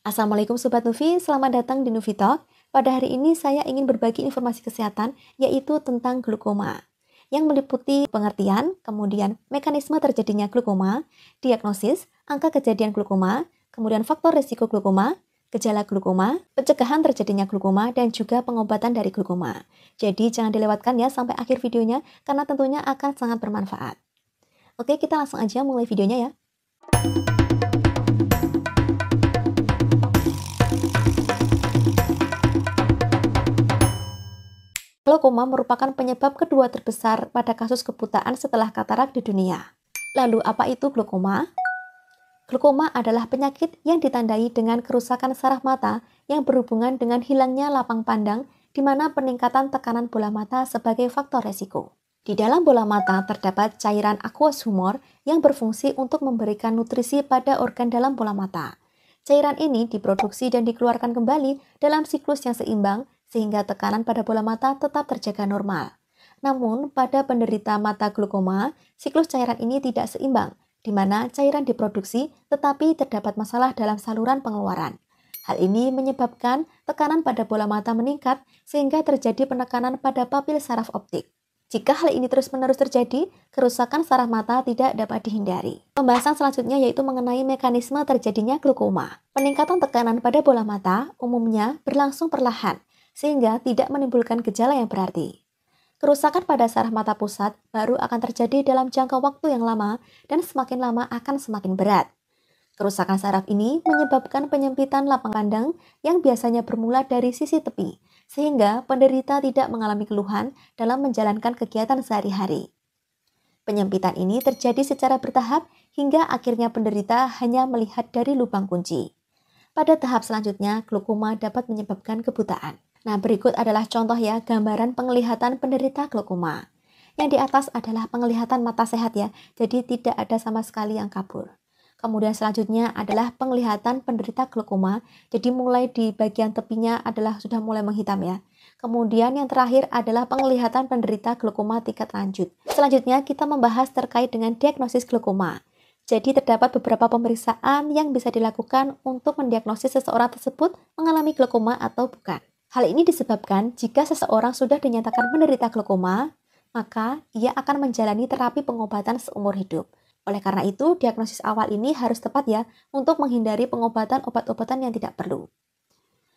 Assalamualaikum Sobat Nufi, selamat datang di Nufi Talk. Pada hari ini saya ingin berbagi informasi kesehatan yaitu tentang glukoma yang meliputi pengertian, kemudian mekanisme terjadinya glukoma, diagnosis, angka kejadian glukoma, kemudian faktor risiko glukoma, gejala glukoma, pencegahan terjadinya glukoma, dan juga pengobatan dari glukoma. Jadi jangan dilewatkan ya sampai akhir videonya karena tentunya akan sangat bermanfaat. Oke, kita langsung aja mulai videonya ya. glaukoma merupakan penyebab kedua terbesar pada kasus kebutaan setelah katarak di dunia. Lalu apa itu glaukoma? Glaukoma adalah penyakit yang ditandai dengan kerusakan saraf mata yang berhubungan dengan hilangnya lapang pandang di mana peningkatan tekanan bola mata sebagai faktor resiko. Di dalam bola mata terdapat cairan aqueous humor yang berfungsi untuk memberikan nutrisi pada organ dalam bola mata. Cairan ini diproduksi dan dikeluarkan kembali dalam siklus yang seimbang sehingga tekanan pada bola mata tetap terjaga normal. Namun, pada penderita mata glukoma siklus cairan ini tidak seimbang, di mana cairan diproduksi tetapi terdapat masalah dalam saluran pengeluaran. Hal ini menyebabkan tekanan pada bola mata meningkat sehingga terjadi penekanan pada papil saraf optik. Jika hal ini terus-menerus terjadi, kerusakan saraf mata tidak dapat dihindari. Pembahasan selanjutnya yaitu mengenai mekanisme terjadinya glukoma. Peningkatan tekanan pada bola mata umumnya berlangsung perlahan, sehingga tidak menimbulkan gejala yang berarti. Kerusakan pada saraf mata pusat baru akan terjadi dalam jangka waktu yang lama dan semakin lama akan semakin berat. Kerusakan saraf ini menyebabkan penyempitan lapang pandang yang biasanya bermula dari sisi tepi, sehingga penderita tidak mengalami keluhan dalam menjalankan kegiatan sehari-hari. Penyempitan ini terjadi secara bertahap hingga akhirnya penderita hanya melihat dari lubang kunci. Pada tahap selanjutnya, glaukoma dapat menyebabkan kebutaan. Nah, berikut adalah contoh ya gambaran penglihatan penderita glaukoma. Yang di atas adalah penglihatan mata sehat ya, jadi tidak ada sama sekali yang kabur. Kemudian selanjutnya adalah penglihatan penderita glaukoma. Jadi mulai di bagian tepinya adalah sudah mulai menghitam ya. Kemudian yang terakhir adalah penglihatan penderita glaukoma tingkat lanjut. Selanjutnya kita membahas terkait dengan diagnosis glaukoma. Jadi terdapat beberapa pemeriksaan yang bisa dilakukan untuk mendiagnosis seseorang tersebut mengalami glaukoma atau bukan. Hal ini disebabkan jika seseorang sudah dinyatakan menderita glaukoma, maka ia akan menjalani terapi pengobatan seumur hidup. Oleh karena itu, diagnosis awal ini harus tepat ya untuk menghindari pengobatan obat-obatan yang tidak perlu.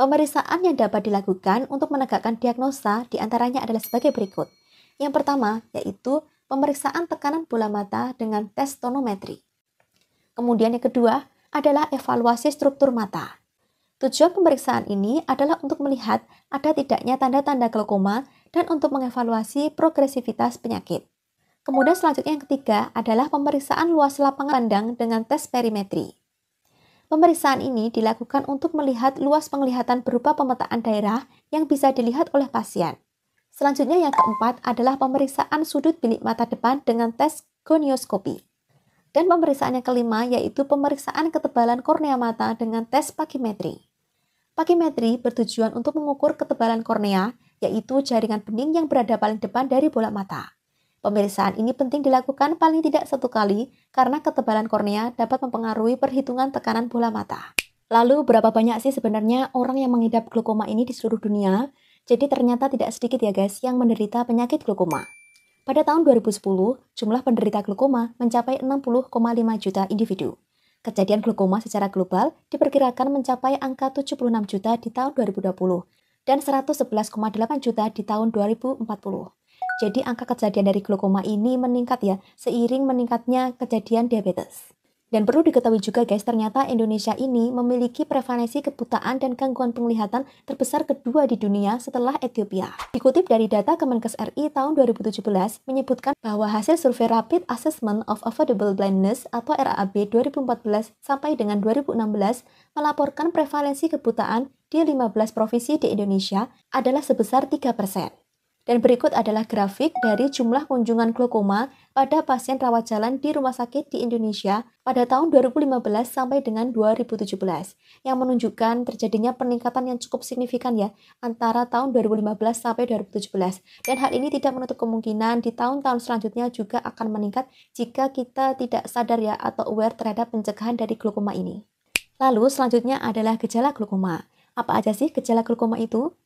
Pemeriksaan yang dapat dilakukan untuk menegakkan diagnosa diantaranya adalah sebagai berikut. Yang pertama yaitu pemeriksaan tekanan bola mata dengan tes tonometri. Kemudian yang kedua adalah evaluasi struktur mata. Tujuan pemeriksaan ini adalah untuk melihat ada tidaknya tanda-tanda glaukoma dan untuk mengevaluasi progresivitas penyakit. Kemudian selanjutnya yang ketiga adalah pemeriksaan luas lapangan pandang dengan tes perimetri. Pemeriksaan ini dilakukan untuk melihat luas penglihatan berupa pemetaan daerah yang bisa dilihat oleh pasien. Selanjutnya yang keempat adalah pemeriksaan sudut bilik mata depan dengan tes gonioskopi. Dan pemeriksaan yang kelima yaitu pemeriksaan ketebalan kornea mata dengan tes pakimetri. Pakimetri bertujuan untuk mengukur ketebalan kornea, yaitu jaringan bening yang berada paling depan dari bola mata. Pemeriksaan ini penting dilakukan paling tidak satu kali karena ketebalan kornea dapat mempengaruhi perhitungan tekanan bola mata. Lalu berapa banyak sih sebenarnya orang yang mengidap glukoma ini di seluruh dunia? Jadi ternyata tidak sedikit ya guys yang menderita penyakit glukoma. Pada tahun 2010, jumlah penderita glaukoma mencapai 60,5 juta individu. Kejadian glaukoma secara global diperkirakan mencapai angka 76 juta di tahun 2020 dan 111,8 juta di tahun 2040. Jadi angka kejadian dari glaukoma ini meningkat ya, seiring meningkatnya kejadian diabetes. Dan perlu diketahui juga guys, ternyata Indonesia ini memiliki prevalensi kebutaan dan gangguan penglihatan terbesar kedua di dunia setelah Ethiopia. Dikutip dari data Kemenkes RI tahun 2017 menyebutkan bahwa hasil survei Rapid Assessment of affordable Blindness atau RAAB 2014 sampai dengan 2016 melaporkan prevalensi kebutaan di 15 provinsi di Indonesia adalah sebesar 3 persen. Dan berikut adalah grafik dari jumlah kunjungan glaukoma pada pasien rawat jalan di rumah sakit di Indonesia pada tahun 2015 sampai dengan 2017 yang menunjukkan terjadinya peningkatan yang cukup signifikan ya antara tahun 2015 sampai 2017 dan hal ini tidak menutup kemungkinan di tahun-tahun selanjutnya juga akan meningkat jika kita tidak sadar ya atau aware terhadap pencegahan dari glaukoma ini. Lalu selanjutnya adalah gejala glaukoma. Apa aja sih gejala glaukoma itu?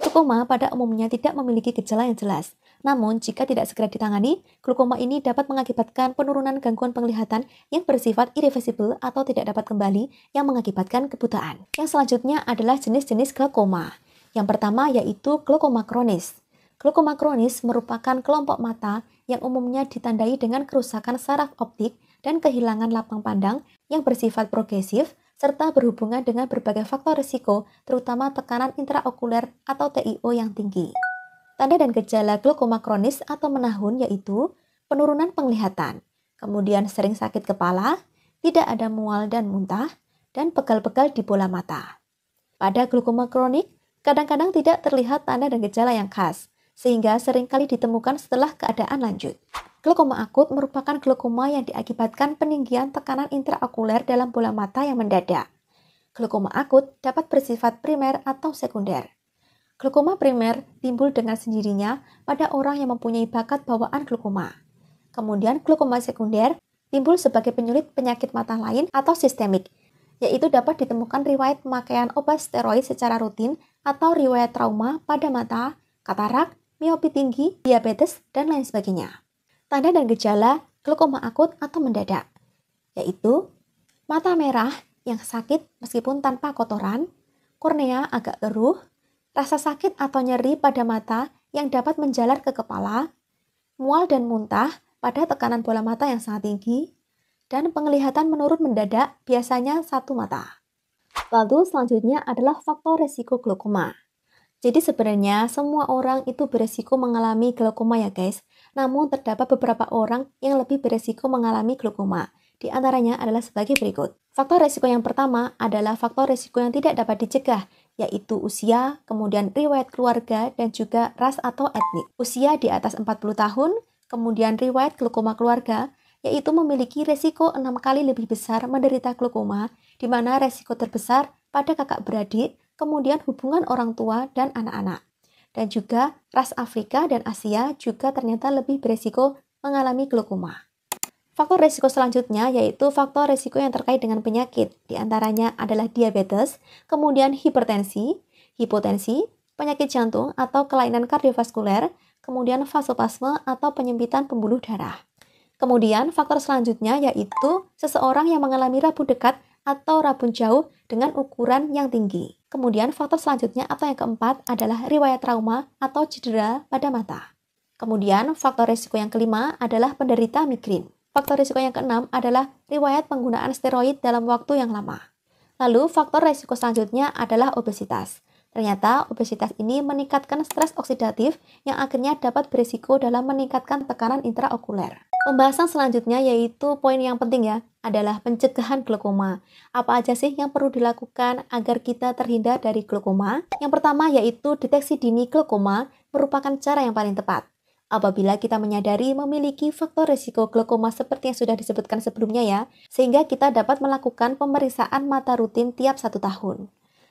Glukoma pada umumnya tidak memiliki gejala yang jelas. Namun, jika tidak segera ditangani, glukoma ini dapat mengakibatkan penurunan gangguan penglihatan yang bersifat irreversible atau tidak dapat kembali yang mengakibatkan kebutaan. Yang selanjutnya adalah jenis-jenis glaukoma. Yang pertama yaitu glaukoma kronis. Glaukoma kronis merupakan kelompok mata yang umumnya ditandai dengan kerusakan saraf optik dan kehilangan lapang pandang yang bersifat progresif serta berhubungan dengan berbagai faktor risiko, terutama tekanan intraokuler atau TIO yang tinggi. Tanda dan gejala glaukoma kronis atau menahun yaitu penurunan penglihatan, kemudian sering sakit kepala, tidak ada mual dan muntah, dan pegal-pegal di bola mata. Pada glaukoma kronik, kadang-kadang tidak terlihat tanda dan gejala yang khas, sehingga seringkali ditemukan setelah keadaan lanjut. Glaukoma akut merupakan glaukoma yang diakibatkan peninggian tekanan intraokuler dalam bola mata yang mendadak. Glaukoma akut dapat bersifat primer atau sekunder. Glaukoma primer timbul dengan sendirinya pada orang yang mempunyai bakat bawaan glaukoma. Kemudian glaukoma sekunder timbul sebagai penyulit penyakit mata lain atau sistemik, yaitu dapat ditemukan riwayat pemakaian obat steroid secara rutin atau riwayat trauma pada mata, katarak, miopi tinggi, diabetes, dan lain sebagainya. Tanda dan gejala glaukoma akut atau mendadak, yaitu mata merah yang sakit meskipun tanpa kotoran, kornea agak keruh, rasa sakit atau nyeri pada mata yang dapat menjalar ke kepala, mual dan muntah pada tekanan bola mata yang sangat tinggi, dan penglihatan menurun mendadak biasanya satu mata. Lalu selanjutnya adalah faktor resiko glaukoma. Jadi sebenarnya semua orang itu beresiko mengalami glaukoma ya guys. Namun terdapat beberapa orang yang lebih beresiko mengalami glaukoma. Di antaranya adalah sebagai berikut. Faktor resiko yang pertama adalah faktor resiko yang tidak dapat dicegah, yaitu usia, kemudian riwayat keluarga, dan juga ras atau etnik. Usia di atas 40 tahun, kemudian riwayat glaukoma keluarga, yaitu memiliki resiko 6 kali lebih besar menderita glaukoma, di mana resiko terbesar pada kakak beradik, kemudian hubungan orang tua dan anak-anak. Dan juga ras Afrika dan Asia juga ternyata lebih beresiko mengalami glaukoma. Faktor resiko selanjutnya yaitu faktor resiko yang terkait dengan penyakit, diantaranya adalah diabetes, kemudian hipertensi, hipotensi, penyakit jantung atau kelainan kardiovaskuler, kemudian vasopasme atau penyempitan pembuluh darah. Kemudian faktor selanjutnya yaitu seseorang yang mengalami rabun dekat atau rabun jauh dengan ukuran yang tinggi. Kemudian faktor selanjutnya atau yang keempat adalah riwayat trauma atau cedera pada mata. Kemudian faktor risiko yang kelima adalah penderita migrain. Faktor risiko yang keenam adalah riwayat penggunaan steroid dalam waktu yang lama. Lalu faktor risiko selanjutnya adalah obesitas. Ternyata obesitas ini meningkatkan stres oksidatif yang akhirnya dapat berisiko dalam meningkatkan tekanan intraokuler. Pembahasan selanjutnya yaitu poin yang penting ya, adalah pencegahan glaukoma. Apa aja sih yang perlu dilakukan agar kita terhindar dari glaukoma? Yang pertama yaitu deteksi dini glaukoma merupakan cara yang paling tepat. Apabila kita menyadari memiliki faktor risiko glaukoma seperti yang sudah disebutkan sebelumnya ya, sehingga kita dapat melakukan pemeriksaan mata rutin tiap satu tahun.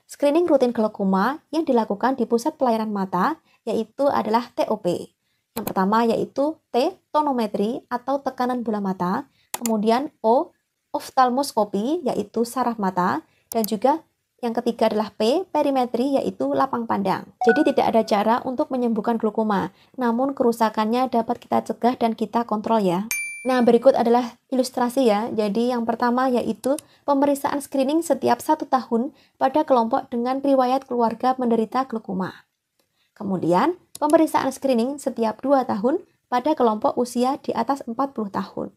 Screening rutin glaukoma yang dilakukan di pusat pelayanan mata yaitu adalah TOP. Yang pertama yaitu T, tonometri atau tekanan bola mata, kemudian O, oftalmoskopi yaitu saraf mata dan juga yang ketiga adalah P, perimetri yaitu lapang pandang. Jadi tidak ada cara untuk menyembuhkan glukoma, namun kerusakannya dapat kita cegah dan kita kontrol ya. Nah, berikut adalah ilustrasi ya. Jadi yang pertama yaitu pemeriksaan screening setiap satu tahun pada kelompok dengan riwayat keluarga menderita glukoma. Kemudian, pemeriksaan screening setiap dua tahun pada kelompok usia di atas 40 tahun.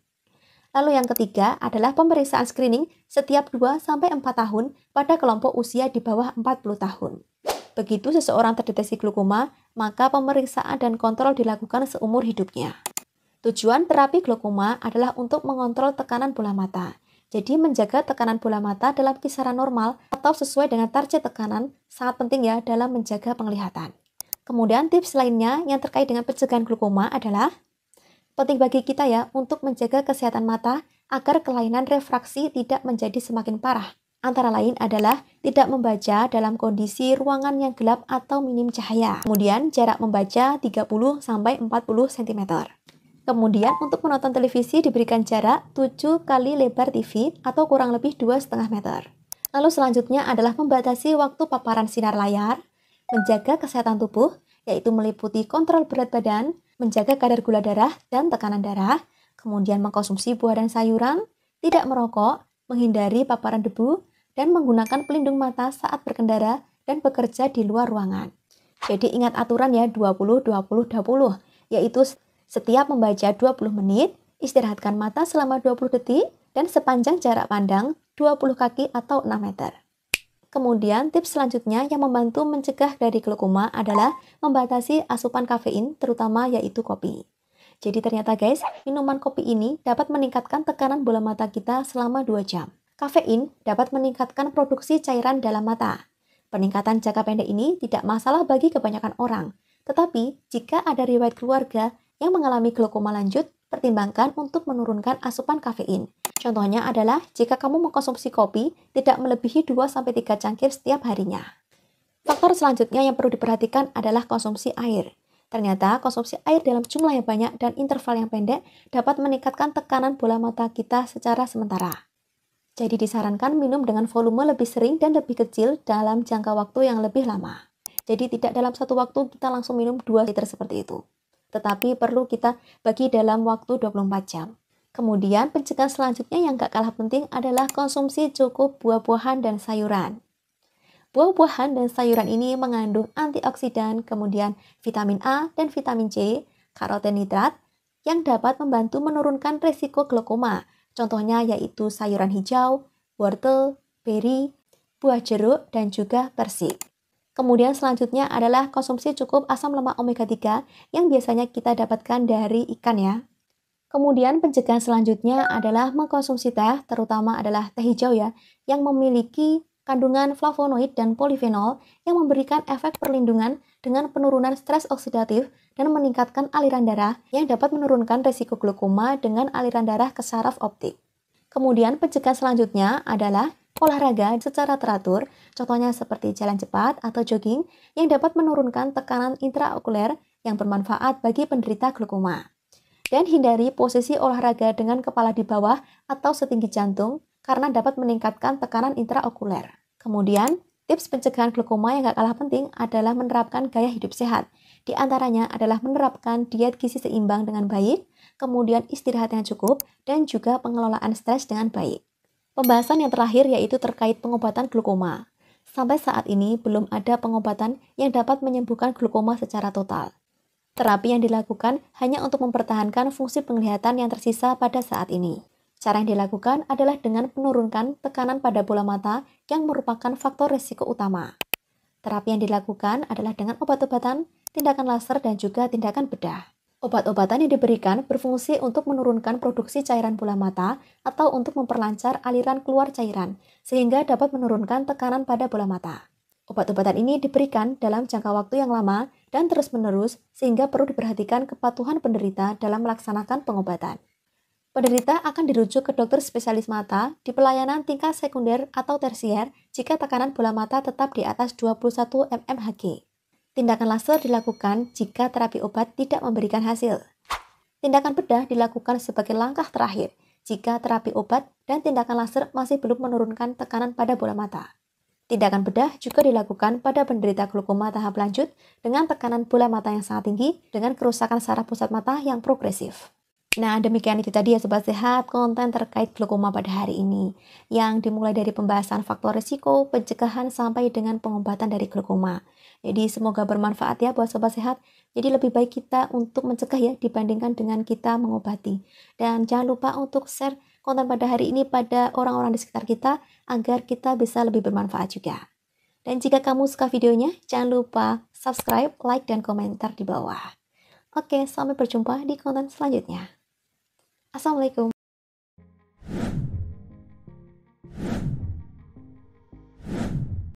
Lalu yang ketiga adalah pemeriksaan screening setiap 2-4 tahun pada kelompok usia di bawah 40 tahun. Begitu seseorang terdeteksi glukoma, maka pemeriksaan dan kontrol dilakukan seumur hidupnya. Tujuan terapi glukoma adalah untuk mengontrol tekanan bola mata. Jadi menjaga tekanan bola mata dalam kisaran normal atau sesuai dengan target tekanan sangat penting ya dalam menjaga penglihatan. Kemudian tips lainnya yang terkait dengan pencegahan glukoma adalah Penting bagi kita ya untuk menjaga kesehatan mata agar kelainan refraksi tidak menjadi semakin parah. Antara lain adalah tidak membaca dalam kondisi ruangan yang gelap atau minim cahaya. Kemudian jarak membaca 30 sampai 40 cm. Kemudian untuk menonton televisi diberikan jarak 7 kali lebar TV atau kurang lebih 2,5 meter. Lalu selanjutnya adalah membatasi waktu paparan sinar layar, menjaga kesehatan tubuh, yaitu meliputi kontrol berat badan, menjaga kadar gula darah dan tekanan darah, kemudian mengkonsumsi buah dan sayuran, tidak merokok, menghindari paparan debu, dan menggunakan pelindung mata saat berkendara dan bekerja di luar ruangan. Jadi ingat aturan ya 20-20-20, yaitu setiap membaca 20 menit, istirahatkan mata selama 20 detik, dan sepanjang jarak pandang 20 kaki atau 6 meter. Kemudian tips selanjutnya yang membantu mencegah dari glaukoma adalah membatasi asupan kafein terutama yaitu kopi. Jadi ternyata guys, minuman kopi ini dapat meningkatkan tekanan bola mata kita selama 2 jam. Kafein dapat meningkatkan produksi cairan dalam mata. Peningkatan jangka pendek ini tidak masalah bagi kebanyakan orang. Tetapi, jika ada riwayat keluarga yang mengalami glaukoma lanjut, pertimbangkan untuk menurunkan asupan kafein. Contohnya adalah jika kamu mengkonsumsi kopi tidak melebihi 2-3 cangkir setiap harinya. Faktor selanjutnya yang perlu diperhatikan adalah konsumsi air. Ternyata konsumsi air dalam jumlah yang banyak dan interval yang pendek dapat meningkatkan tekanan bola mata kita secara sementara. Jadi disarankan minum dengan volume lebih sering dan lebih kecil dalam jangka waktu yang lebih lama. Jadi tidak dalam satu waktu kita langsung minum 2 liter seperti itu. Tetapi perlu kita bagi dalam waktu 24 jam. Kemudian pencegahan selanjutnya yang gak kalah penting adalah konsumsi cukup buah-buahan dan sayuran. Buah-buahan dan sayuran ini mengandung antioksidan, kemudian vitamin A dan vitamin C, karotenidrat yang dapat membantu menurunkan risiko glaukoma. Contohnya yaitu sayuran hijau, wortel, beri, buah jeruk, dan juga persik. Kemudian selanjutnya adalah konsumsi cukup asam lemak omega 3 yang biasanya kita dapatkan dari ikan ya. Kemudian pencegahan selanjutnya adalah mengkonsumsi teh, terutama adalah teh hijau ya, yang memiliki kandungan flavonoid dan polifenol yang memberikan efek perlindungan dengan penurunan stres oksidatif dan meningkatkan aliran darah yang dapat menurunkan risiko glukoma dengan aliran darah ke saraf optik. Kemudian pencegahan selanjutnya adalah olahraga secara teratur, contohnya seperti jalan cepat atau jogging yang dapat menurunkan tekanan intraokuler yang bermanfaat bagi penderita glukoma. Kemudian hindari posisi olahraga dengan kepala di bawah atau setinggi jantung karena dapat meningkatkan tekanan intraokuler. Kemudian, tips pencegahan glaukoma yang gak kalah penting adalah menerapkan gaya hidup sehat. Di antaranya adalah menerapkan diet gizi seimbang dengan baik, kemudian istirahat yang cukup, dan juga pengelolaan stres dengan baik. Pembahasan yang terakhir yaitu terkait pengobatan glaukoma. Sampai saat ini belum ada pengobatan yang dapat menyembuhkan glaukoma secara total. Terapi yang dilakukan hanya untuk mempertahankan fungsi penglihatan yang tersisa pada saat ini. Cara yang dilakukan adalah dengan menurunkan tekanan pada bola mata yang merupakan faktor risiko utama. Terapi yang dilakukan adalah dengan obat-obatan, tindakan laser, dan juga tindakan bedah. Obat-obatan yang diberikan berfungsi untuk menurunkan produksi cairan bola mata atau untuk memperlancar aliran keluar cairan, sehingga dapat menurunkan tekanan pada bola mata. Obat-obatan ini diberikan dalam jangka waktu yang lama dan terus-menerus sehingga perlu diperhatikan kepatuhan penderita dalam melaksanakan pengobatan. Penderita akan dirujuk ke dokter spesialis mata di pelayanan tingkat sekunder atau tersier jika tekanan bola mata tetap di atas 21 mmHg. Tindakan laser dilakukan jika terapi obat tidak memberikan hasil. Tindakan bedah dilakukan sebagai langkah terakhir jika terapi obat dan tindakan laser masih belum menurunkan tekanan pada bola mata. Tindakan bedah juga dilakukan pada penderita glaukoma tahap lanjut dengan tekanan bola mata yang sangat tinggi dengan kerusakan saraf pusat mata yang progresif. Nah, demikian itu tadi ya Sobat Sehat, konten terkait glaukoma pada hari ini yang dimulai dari pembahasan faktor risiko, pencegahan sampai dengan pengobatan dari glaukoma. Jadi semoga bermanfaat ya buat Sobat Sehat. Jadi lebih baik kita untuk mencegah ya dibandingkan dengan kita mengobati. Dan jangan lupa untuk share konten pada hari ini pada orang-orang di sekitar kita agar kita bisa lebih bermanfaat juga. Dan jika kamu suka videonya, jangan lupa subscribe, like, dan komentar di bawah. Oke, sampai berjumpa di konten selanjutnya. Assalamualaikum.